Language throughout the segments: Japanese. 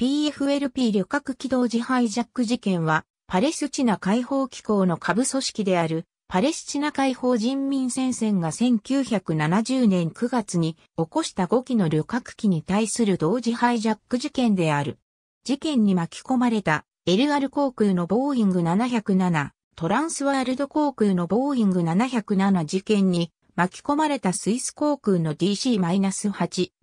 PFLP 旅客機動時ハイジャック事件は、パレスチナ解放機構の下部組織である、パレスチナ解放人民戦線が1970年9月に起こした5機の旅客機に対する同時ハイジャック事件である。事件に巻き込まれた、LR 航空のボーイング707、トランスワールド航空のボーイング707事件に巻き込まれたスイス航空の DC-8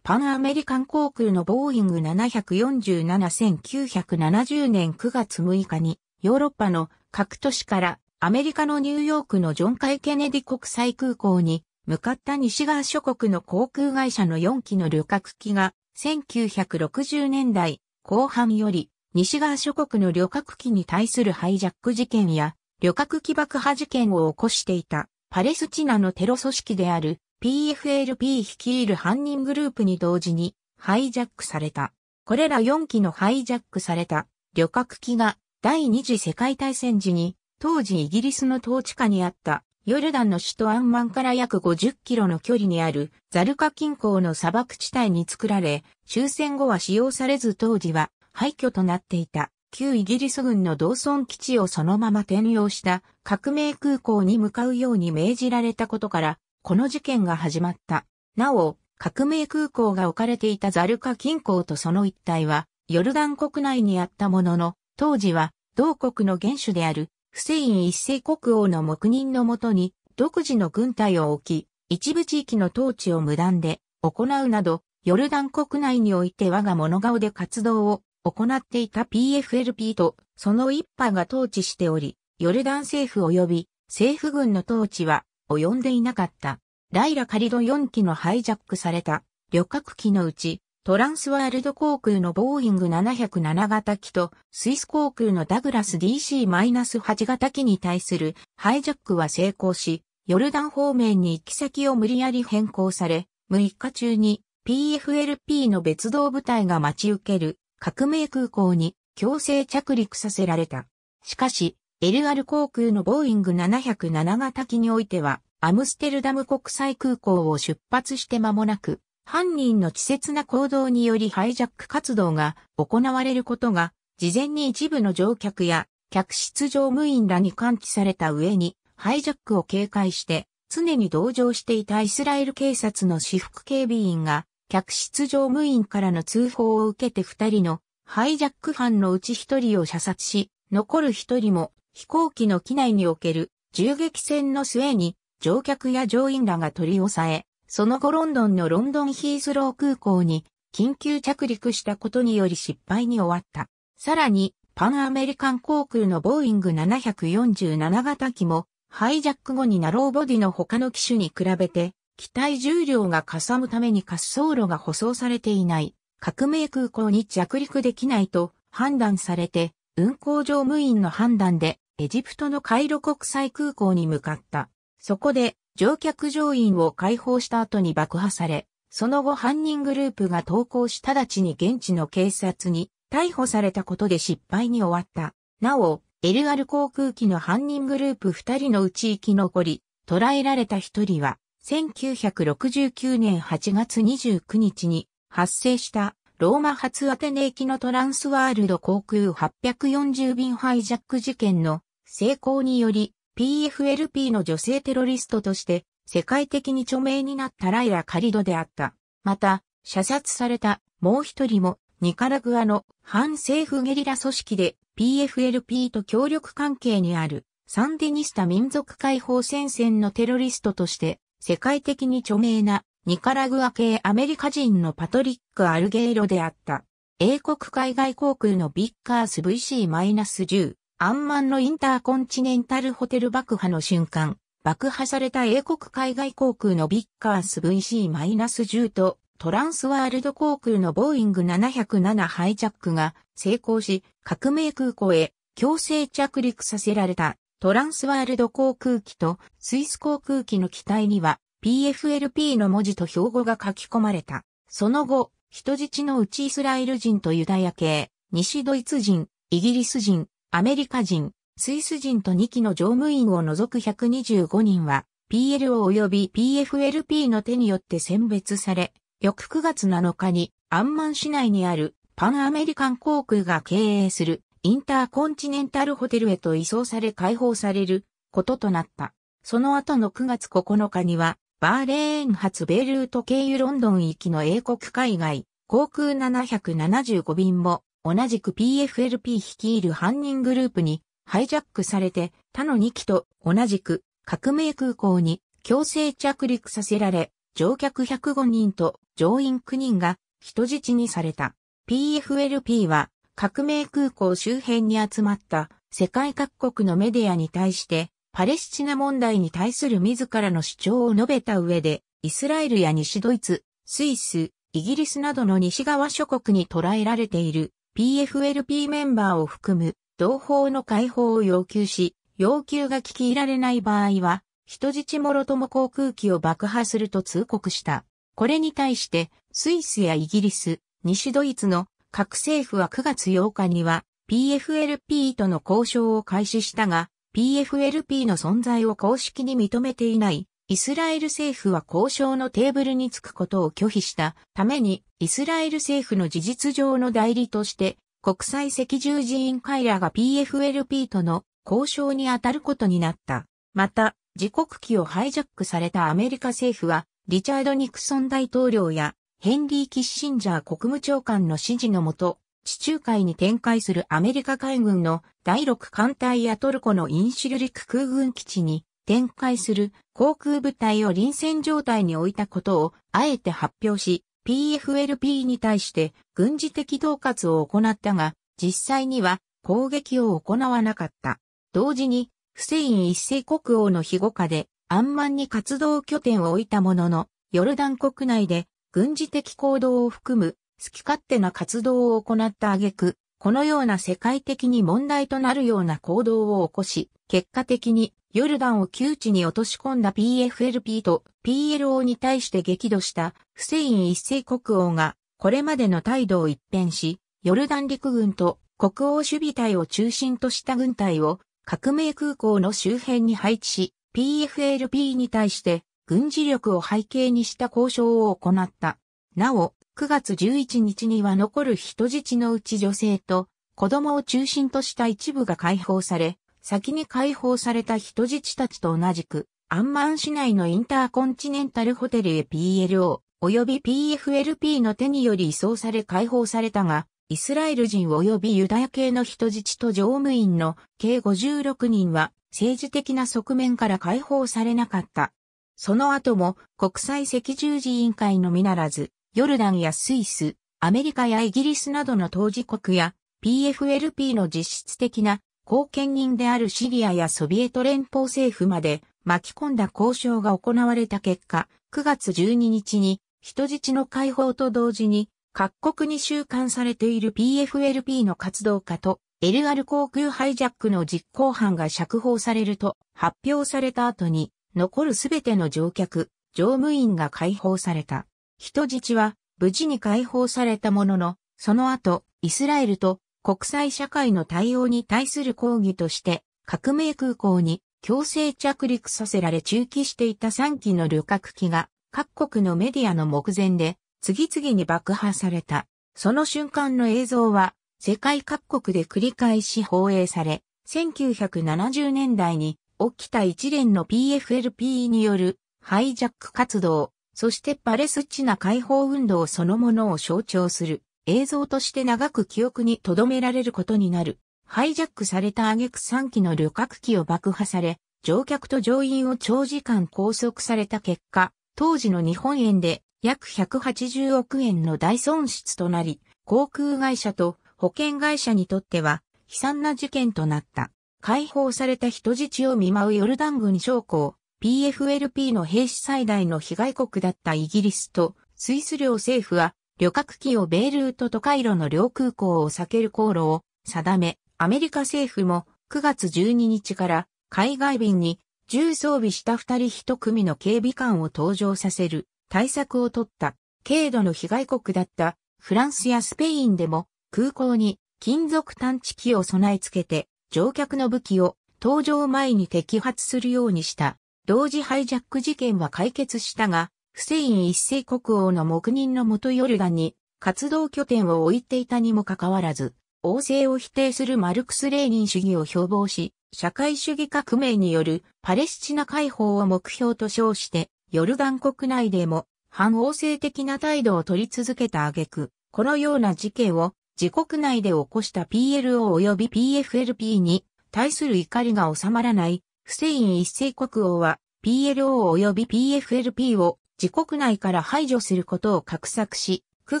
パンアメリカン航空のボーイング747-1970年9月6日に、ヨーロッパの各都市からアメリカのニューヨークのジョン・カイ・ケネディ国際空港に向かった西側諸国の航空会社の4機の旅客機が1960年代後半より西側諸国の旅客機に対するハイジャック事件や旅客機爆破事件を起こしていたパレスチナのテロ組織である PFLP 率いる犯人グループに同時にハイジャックされた。これら4機のハイジャックされた旅客機が第二次世界大戦時に当時イギリスの統治下にあったヨルダンの首都アンマンから約50キロの距離にあるザルカ近郊の砂漠地帯に作られ終戦後は使用されず当時は廃墟となっていた旧イギリス軍の同村基地をそのまま転用した革命空港に向かうように命じられたことからこの事件が始まった。なお、革命空港が置かれていたザルカ近郊とその一帯は、ヨルダン国内にあったものの、当時は、同国の元首である、フセイン一世国王の黙認のもとに、独自の軍隊を置き、一部地域の統治を無断で行うなど、ヨルダン国内において我が物顔で活動を行っていた PFLP とその一派が統治しており、ヨルダン政府及び政府軍の統治は及んでいなかった。ライラカリド4機のハイジャックされた旅客機のうち、トランスワールド航空のボーイング707型機と、スイス航空のダグラス DC-8 型機に対するハイジャックは成功し、ヨルダン方面に行き先を無理やり変更され、6日中に PFLP の別動部隊が待ち受ける革命空港に強制着陸させられた。しかし、LR 航空のボーイング707型機においては、アムステルダム国際空港を出発して間もなく、犯人の稚拙な行動によりハイジャック活動が行われることが、事前に一部の乗客や客室乗務員らに喚起された上に、ハイジャックを警戒して、常に同乗していたイスラエル警察の私服警備員が、客室乗務員からの通報を受けて二人のハイジャック犯のうち一人を射殺し、残る一人も飛行機の機内における銃撃戦の末に乗客や乗員らが取り押さえ、その後ロンドンのロンドンヒースロー空港に緊急着陸したことにより失敗に終わった。さらに、パンアメリカン航空のボーイング747型機も、ハイジャック後にナローボディの他の機種に比べて、機体重量がかさむために滑走路が舗装されていない、革命空港に着陸できないと判断されて、運航乗務員の判断でエジプトのカイロ国際空港に向かった。そこで、乗客乗員を解放した後に爆破され、その後犯人グループが投稿し直ちに現地の警察に逮捕されたことで失敗に終わった。なお、LR 航空機の犯人グループ2人のうち生き残り、捕らえられた1人は、1969年8月29日に発生したローマ発アテネ行きのトランスワールド航空840便ハイジャック事件の成功により PFLP の女性テロリストとして世界的に著名になったライラ・カリドであった。また、射殺されたもう一人もニカラグアの反政府ゲリラ組織で PFLP と協力関係にあるサンディニスタ民族解放戦線のテロリストとして世界的に著名なニカラグア系アメリカ人のパトリック・アルゲイロであった。英国海外航空のビッカース VC-10 アンマンのインターコンチネンタルホテル爆破の瞬間、爆破された英国海外航空のビッカース VC-10 とトランスワールド航空のボーイング707ハイジャックが成功し、革命空港へ強制着陸させられたトランスワールド航空機とスイス航空機の機体には PFLP の文字と標語が書き込まれた。その後、人質のうちイスラエル人とユダヤ系、西ドイツ人、イギリス人、アメリカ人、スイス人と2機の乗務員を除く125人は、PLO 及び PFLP の手によって選別され、翌9月7日にアンマン市内にあるパンアメリカン航空が経営するインターコンチネンタルホテルへと移送され解放されることとなった。その後の9月9日には、バーレーン発ベルート経由ロンドン行きの英国海外航空775便も同じく PFLP 率いる犯人グループにハイジャックされて他の2機と同じく革命空港に強制着陸させられ、乗客105人と乗員9人が人質にされた。PFLP は革命空港周辺に集まった世界各国のメディアに対してパレスチナ問題に対する自らの主張を述べた上でイスラエルや西ドイツ、スイス、イギリスなどの西側諸国に捉えられている PFLP メンバーを含む同胞の解放を要求し、要求が聞き入られない場合は、人質もろとも航空機を爆破すると通告した。これに対して、スイスやイギリス、西ドイツの各政府は9月8日には PFLP との交渉を開始したが、PFLP の存在を公式に認めていないイスラエル政府は交渉のテーブルにつくことを拒否したために、イスラエル政府の事実上の代理として、国際赤十字委員会らが PFLP との交渉に当たることになった。また、自国機をハイジャックされたアメリカ政府は、リチャード・ニクソン大統領やヘンリー・キッシンジャー国務長官の指示のもと、地中海に展開するアメリカ海軍の第6艦隊やトルコのインシルリク空軍基地に展開する航空部隊を臨戦状態に置いたことをあえて発表し、PFLP に対して軍事的統括を行ったが、実際には攻撃を行わなかった。同時に、フセイン一世国王の庇護下で、アンマンに活動拠点を置いたものの、ヨルダン国内で軍事的行動を含む好き勝手な活動を行った挙句、このような世界的に問題となるような行動を起こし、結果的にヨルダンを窮地に落とし込んだ PFLP と PLO に対して激怒したフセイン一世国王がこれまでの態度を一変し、ヨルダン陸軍と国王守備隊を中心とした軍隊を革命空港の周辺に配置し、PFLP に対して軍事力を背景にした交渉を行った。なお、9月11日には残る人質のうち女性と子供を中心とした一部が解放され、先に解放された人質たちと同じく、アンマン市内のインターコンチネンタルホテルへ PLO 及び PFLP の手により移送され解放されたが、イスラエル人及びユダヤ系の人質と乗務員の計56人は政治的な側面から解放されなかった。その後も国際赤十字委員会のみならず、ヨルダンやスイス、アメリカやイギリスなどの当事国や PFLP の実質的な後見人であるシリアやソビエト連邦政府まで巻き込んだ交渉が行われた結果、9月12日に人質の解放と同時に各国に収監されている PFLP の活動家と LR 航空ハイジャックの実行犯が釈放されると発表された後に残るすべての乗客、乗務員が解放された。人質は無事に解放されたものの、その後、イスラエルと国際社会の対応に対する抗議として、革命空港に強制着陸させられ中期していた3機の旅客機が各国のメディアの目前で次々に爆破された。その瞬間の映像は世界各国で繰り返し放映され、1970年代に起きた一連の PFLP によるハイジャック活動、そしてパレスチナ解放運動そのものを象徴する。映像として長く記憶に留められることになる。ハイジャックされた挙句3機の旅客機を爆破され、乗客と乗員を長時間拘束された結果、当時の日本円で約180億円の大損失となり、航空会社と保険会社にとっては悲惨な事件となった。解放された人質を見舞うヨルダン軍将校、PFLP の兵士最大の被害国だったイギリスとスイス領政府は旅客機をベイルートとカイロの両空港を避ける航路を定め、アメリカ政府も9月12日から海外便に重装備した二人一組の警備官を搭乗させる対策を取った軽度の被害国だったフランスやスペインでも空港に金属探知機を備え付けて乗客の武器を搭乗前に摘発するようにした。同時ハイジャック事件は解決したが、フセイン一世国王の黙認のもとヨルダンに活動拠点を置いていたにもかかわらず、王政を否定するマルクス・レーニン主義を標榜し、社会主義革命によるパレスチナ解放を目標と称して、ヨルダン国内でも反王政的な態度を取り続けた挙句、このような事件を自国内で起こした PLO 及び PFLP に対する怒りが収まらない、フセイン一世国王は PLO 及び PFLP を自国内から排除することを画策し、9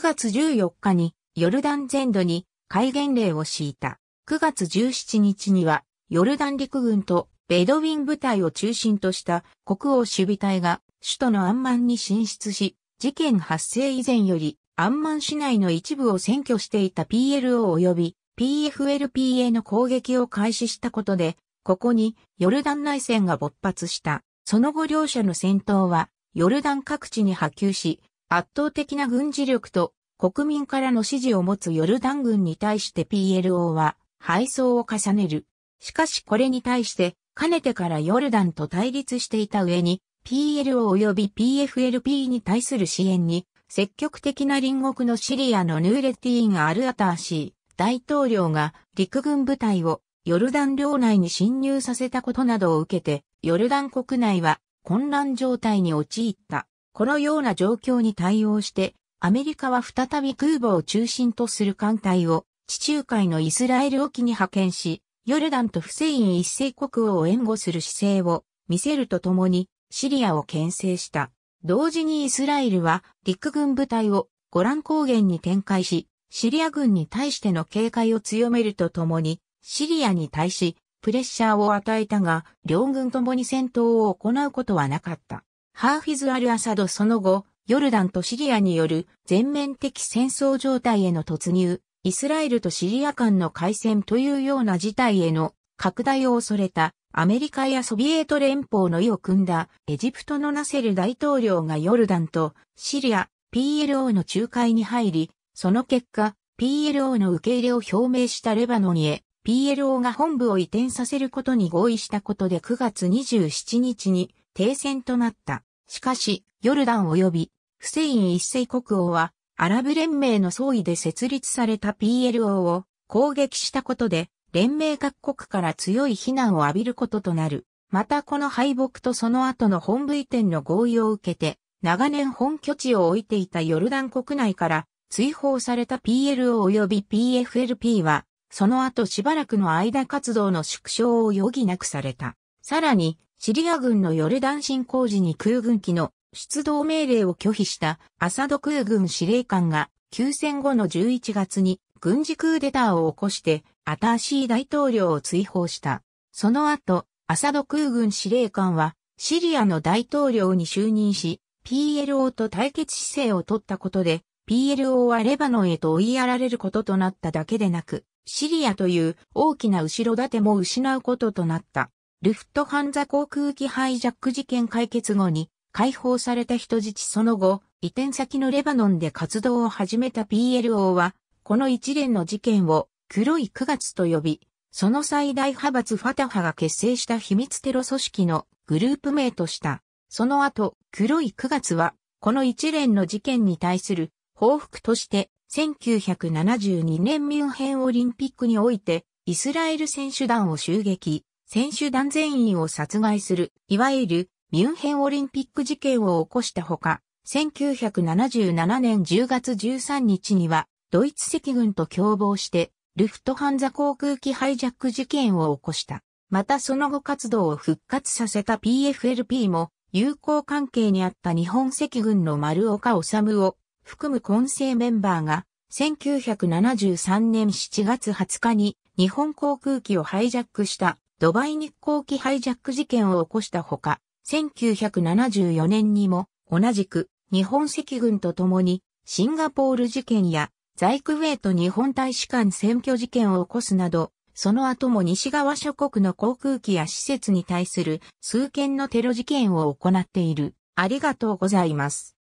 月14日にヨルダン全土に戒厳令を敷いた。9月17日にはヨルダン陸軍とベドウィン部隊を中心とした国王守備隊が首都のアンマンに進出し、事件発生以前よりアンマン市内の一部を占拠していた PLO 及び PFLP a の攻撃を開始したことで、ここにヨルダン内戦が勃発した。その後両者の戦闘はヨルダン各地に波及し、圧倒的な軍事力と国民からの支持を持つヨルダン軍に対して PLO は敗走を重ねる。しかしこれに対して、かねてからヨルダンと対立していた上に、PLO 及び PFLP に対する支援に、積極的な隣国のシリアのヌーレティーン・アルアターシー大統領が陸軍部隊をヨルダン領内に侵入させたことなどを受けて、ヨルダン国内は混乱状態に陥った。このような状況に対応して、アメリカは再び空母を中心とする艦隊を地中海のイスラエル沖に派遣し、ヨルダンとフセイン一世国王を援護する姿勢を見せるとともにシリアを牽制した。同時にイスラエルは陸軍部隊をゴラン高原に展開し、シリア軍に対しての警戒を強めるとともに、シリアに対しプレッシャーを与えたが、両軍ともに戦闘を行うことはなかった。ハーフィズ・アル・アサドその後、ヨルダンとシリアによる全面的戦争状態への突入、イスラエルとシリア間の開戦というような事態への拡大を恐れたアメリカやソビエト連邦の意を組んだエジプトのナセル大統領がヨルダンとシリア PLO の仲介に入り、その結果 PLO の受け入れを表明したレバノンへ PLO が本部を移転させることに合意したことで9月27日に停戦となった。しかし、ヨルダン及び、フセイン一世国王は、アラブ連盟の総意で設立された PLO を攻撃したことで、連盟各国から強い非難を浴びることとなる。またこの敗北とその後の本部移転の合意を受けて、長年本拠地を置いていたヨルダン国内から追放された PLO 及び PFLP はその後しばらくの間活動の縮小を余儀なくされた。さらに、シリア軍のヨルダン侵攻時に空軍機の出動命令を拒否したアサド空軍司令官が休戦後の11月に軍事クーデターを起こしてアターシー大統領を追放した。その後、アサド空軍司令官はシリアの大統領に就任し、PLO と対決姿勢を取ったことで、PLO はレバノンへと追いやられることとなっただけでなく、シリアという大きな後ろ盾も失うこととなった。ルフトハンザ航空機ハイジャック事件解決後に解放された人質その後、移転先のレバノンで活動を始めた PLO は、この一連の事件を黒い9月と呼び、その最大派閥ファタハが結成した秘密テロ組織のグループ名とした。その後、黒い9月は、この一連の事件に対する報復として1972年ミュンヘンオリンピックにおいて、イスラエル選手団を襲撃、選手団全員を殺害する、いわゆるミュンヘンオリンピック事件を起こしたほか、1977年10月13日には、ドイツ赤軍と共謀して、ルフトハンザ航空機ハイジャック事件を起こした。またその後活動を復活させた PFLP も、友好関係にあった日本赤軍の丸岡治を含む混成メンバーが、1973年7月20日に日本航空機をハイジャックしたドバイ日航機ハイジャック事件を起こしたほか、1974年にも同じく日本赤軍と共にシンガポール事件やザイクウェイト日本大使館占拠事件を起こすなど、その後も西側諸国の航空機や施設に対する数件のテロ事件を行っている。ありがとうございます。